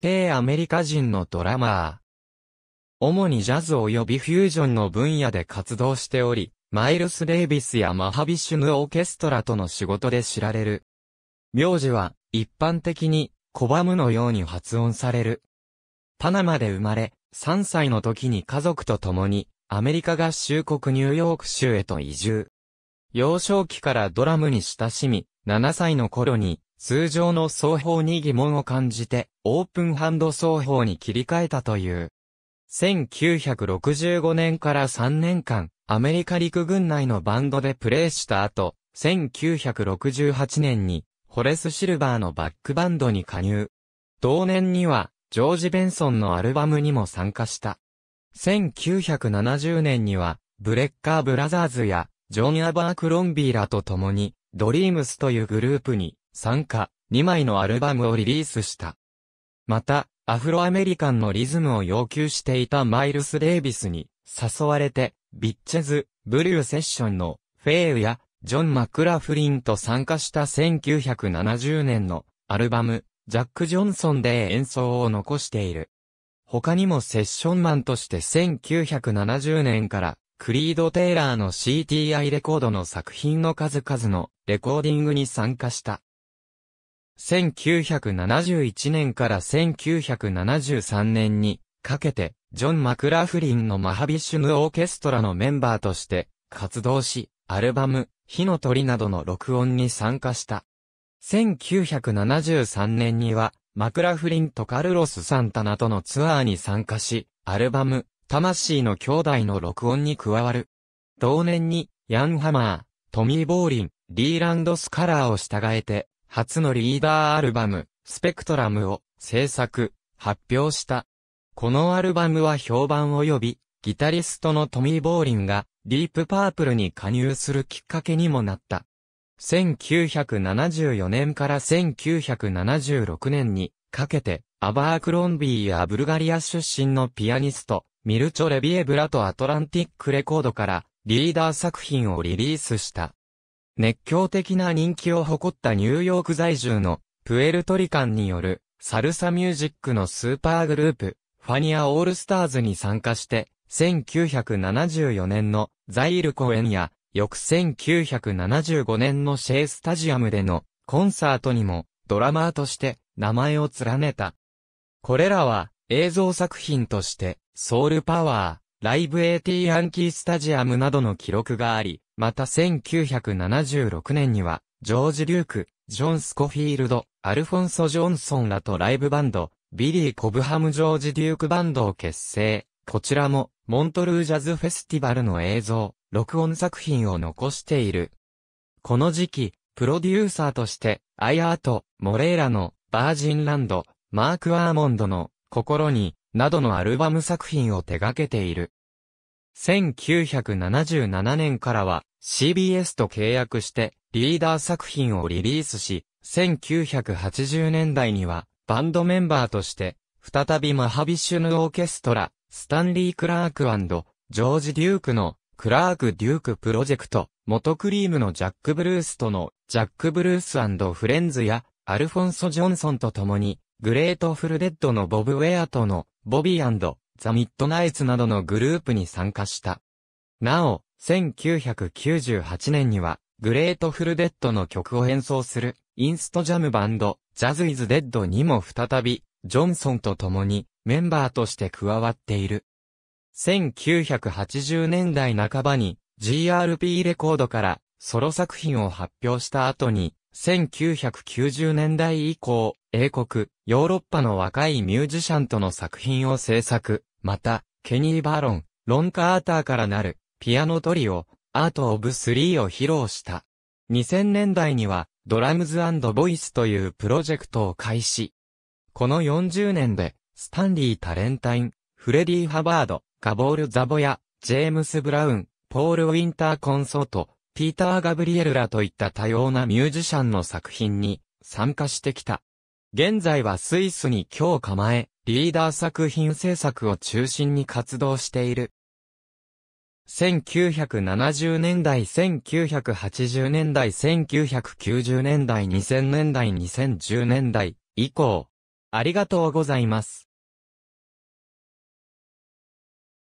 米アメリカ人のドラマー。主にジャズ及びフュージョンの分野で活動しており、マイルス・デイビスやマハビシュヌ・オーケストラとの仕事で知られる。名字は、一般的に、コバムのように発音される。パナマで生まれ、3歳の時に家族と共に、アメリカ合衆国ニューヨーク州へと移住。幼少期からドラムに親しみ、7歳の頃に、通常の奏法に疑問を感じて、オープンハンド奏法に切り替えたという。1965年から3年間、アメリカ陸軍内のバンドでプレーした後、1968年に、ホレス・シルバーのバックバンドに加入。同年には、ジョージ・ベンソンのアルバムにも参加した。1970年には、ブレッカー・ブラザーズや、ジョン・アバー・クロンビーらと共に、ドリームスというグループに参加、2枚のアルバムをリリースした。また、アフロアメリカンのリズムを要求していたマイルス・デイビスに誘われて、ビッチェズ、ブリューセッションのフェーやジョン・マクラフリンと参加した1970年のアルバム、ジャック・ジョンソンで演奏を残している。他にもセッションマンとして1970年からクリード・テイラーの CTI レコードの作品の数々のレコーディングに参加した。1971年から1973年にかけて、ジョン・マクラフリンのマハビッシュヌオーケストラのメンバーとして活動し、アルバム、火の鳥などの録音に参加した。1973年には、マクラフリンとカルロス・サンタナとのツアーに参加し、アルバム、魂の兄弟の録音に加わる。同年に、ヤン・ハマー、トミー・ボーリン、リーランド・スカラーを従えて、初のリーダーアルバム、スペクトラムを制作、発表した。このアルバムは評判を呼び、ギタリストのトミー・ボーリンがディープパープルに加入するきっかけにもなった。1974年から1976年にかけて、アバークロンビーやブルガリア出身のピアニスト、ミルチョ・レビエブラとアトランティックレコードからリーダー作品をリリースした。熱狂的な人気を誇ったニューヨーク在住のプエルトリカンによるサルサミュージックのスーパーグループ、ファニア・オールスターズに参加して、1974年のザイル公演や、翌1975年のシェイスタジアムでのコンサートにもドラマーとして名前を連ねた。これらは映像作品としてソウルパワー、ライブエイティ・ヤンキースタジアムなどの記録があり、また1976年には、ジョージ・リューク、ジョン・スコフィールド、アルフォンソ・ジョンソンらとライブバンド、ビリー・コブハム・ジョージ・デュークバンドを結成。こちらも、モントルージャズフェスティバルの映像、録音作品を残している。この時期、プロデューサーとして、アイアート、モレーラの、バージンランド、マーク・アーモンドの、心に、などのアルバム作品を手掛けている。1977年からは、CBS と契約してリーダー作品をリリースし、1980年代にはバンドメンバーとして、再びマハビッシュヌオーケストラ、スタンリー・クラークジョージ・デュークのクラーク・デュークプロジェクト、元クリームのジャック・ブルースとのジャック・ブルースフレンズやアルフォンソ・ジョンソンと共に、グレート・フル・デッドのボブ・ウェアとのボビーザ・ミッドナイツなどのグループに参加した。なお、1998年には、グレートフルデッドの曲を演奏する、インストジャムバンド、ジャズ・イズ・デッドにも再び、ジョンソンと共に、メンバーとして加わっている。1980年代半ばに、GRP レコードから、ソロ作品を発表した後に、1990年代以降、英国、ヨーロッパの若いミュージシャンとの作品を制作、また、ケニー・バーロン、ロン・カーターからなる、ピアノトリオ、アート・オブ・スリーを披露した。2000年代には、ドラムズボイスというプロジェクトを開始。この40年で、スタンリー・タレンタイン、フレディ・ハバード、カボール・ザボヤ、ジェームス・ブラウン、ポール・ウィンター・コンソート、ピーター・ガブリエルらといった多様なミュージシャンの作品に参加してきた。現在はスイスに今日構え、リーダー作品制作を中心に活動している。1970年代、1980年代、1990年代、2000年代、2010年代以降。ありがとうございます。